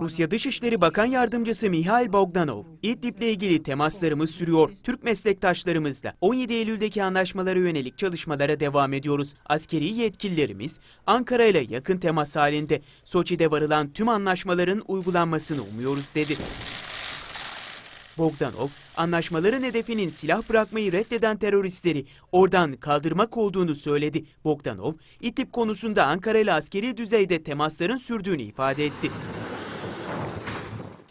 Rusya Dışişleri Bakan Yardımcısı Mihail Bogdanov, İdlib'le ilgili temaslarımız sürüyor. Türk meslektaşlarımızla 17 Eylül'deki anlaşmalara yönelik çalışmalara devam ediyoruz. Askeri yetkililerimiz Ankara ile yakın temas halinde. Soçi'de varılan tüm anlaşmaların uygulanmasını umuyoruz dedi. Bogdanov, anlaşmaların hedefinin silah bırakmayı reddeden teröristleri oradan kaldırmak olduğunu söyledi. Bogdanov, İdlib konusunda Ankara ile askeri düzeyde temasların sürdüğünü ifade etti.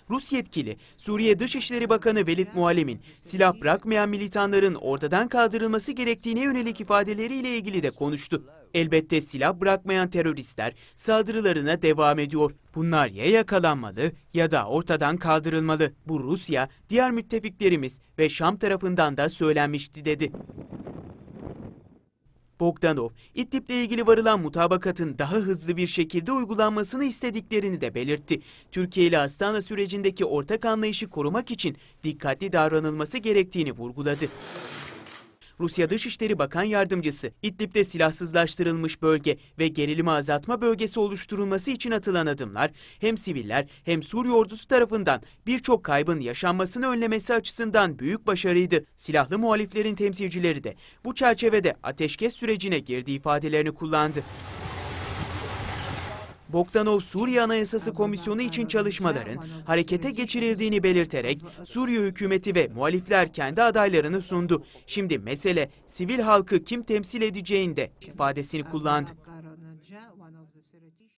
Rus yetkili Suriye Dışişleri Bakanı Velid Mualem'in silah bırakmayan militanların ortadan kaldırılması gerektiğine yönelik ifadeleriyle ilgili de konuştu. Elbette silah bırakmayan teröristler saldırılarına devam ediyor. Bunlar ya yakalanmalı ya da ortadan kaldırılmalı. Bu Rusya, diğer müttefiklerimiz ve Şam tarafından da söylenmişti dedi. Bogdanov, İdlib'le ilgili varılan mutabakatın daha hızlı bir şekilde uygulanmasını istediklerini de belirtti. Türkiye ile Astana sürecindeki ortak anlayışı korumak için dikkatli davranılması gerektiğini vurguladı. Rusya Dışişleri Bakan Yardımcısı, İdlib'de silahsızlaştırılmış bölge ve gerilimi azaltma bölgesi oluşturulması için atılan adımlar hem siviller hem Suriye ordusu tarafından birçok kaybın yaşanmasını önlemesi açısından büyük başarıydı. Silahlı muhaliflerin temsilcileri de bu çerçevede ateşkes sürecine girdi ifadelerini kullandı. Bogdanov Suriye Anayasası Komisyonu için çalışmaların harekete geçirildiğini belirterek Suriye hükümeti ve muhalifler kendi adaylarını sundu. Şimdi mesele sivil halkı kim temsil edeceğinde ifadesini kullandı.